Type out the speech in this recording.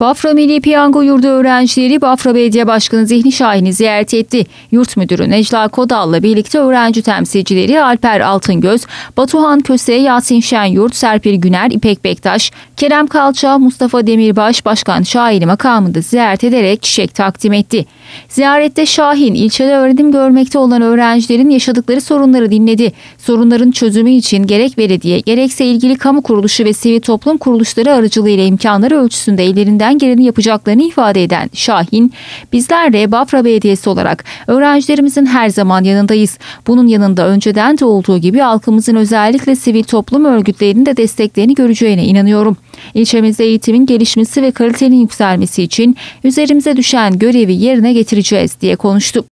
Bafra Milli Piyango Yurdu öğrencileri Bafra Belediye Başkanı Zihni Şahin'i ziyaret etti. Yurt Müdürü Necla Kodal'la birlikte öğrenci temsilcileri Alper Altıngöz, Batuhan Köse, Yasin Şenyurt, Serpil Güner, İpek Bektaş, Kerem Kalça, Mustafa Demirbaş, Başkan Şahin'i makamında ziyaret ederek çiçek takdim etti. Ziyarette Şahin, ilçede öğrenim görmekte olan öğrencilerin yaşadıkları sorunları dinledi. Sorunların çözümü için gerek belediye, gerekse ilgili kamu kuruluşu ve sivil toplum kuruluşları aracılığıyla imkanları ölçüsünde ellerinde ellerinden geleni yapacaklarını ifade eden Şahin, bizler de Bafra Belediyesi olarak öğrencilerimizin her zaman yanındayız. Bunun yanında önceden de olduğu gibi halkımızın özellikle sivil toplum örgütlerinin de desteklerini göreceğine inanıyorum. İlçemizde eğitimin gelişmesi ve kalitenin yükselmesi için üzerimize düşen görevi yerine getireceğiz diye konuştu.